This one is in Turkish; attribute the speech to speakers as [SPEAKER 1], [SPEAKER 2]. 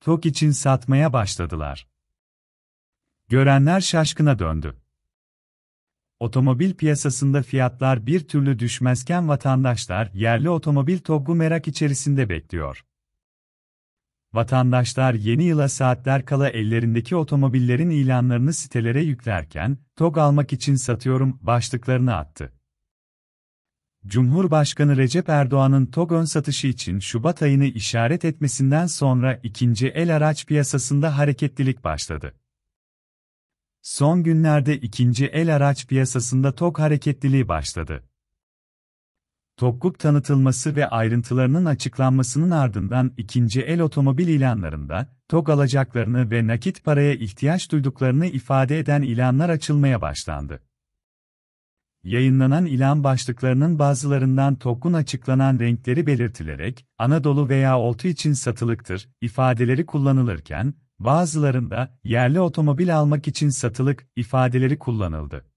[SPEAKER 1] tok için satmaya başladılar. Görenler şaşkına döndü. Otomobil piyasasında fiyatlar bir türlü düşmezken vatandaşlar yerli otomobil TOGG'u merak içerisinde bekliyor. Vatandaşlar yeni yıla saatler kala ellerindeki otomobillerin ilanlarını sitelere yüklerken, TOG almak için satıyorum başlıklarını attı. Cumhurbaşkanı Recep Erdoğan'ın TOGÖN satışı için Şubat ayını işaret etmesinden sonra ikinci el araç piyasasında hareketlilik başladı. Son günlerde ikinci el araç piyasasında TOG hareketliliği başladı. TOG'luk tanıtılması ve ayrıntılarının açıklanmasının ardından ikinci el otomobil ilanlarında TOG alacaklarını ve nakit paraya ihtiyaç duyduklarını ifade eden ilanlar açılmaya başlandı. Yayınlanan ilan başlıklarının bazılarından TOK'un açıklanan renkleri belirtilerek, Anadolu veya Oltu için satılıktır, ifadeleri kullanılırken, bazılarında, yerli otomobil almak için satılık, ifadeleri kullanıldı.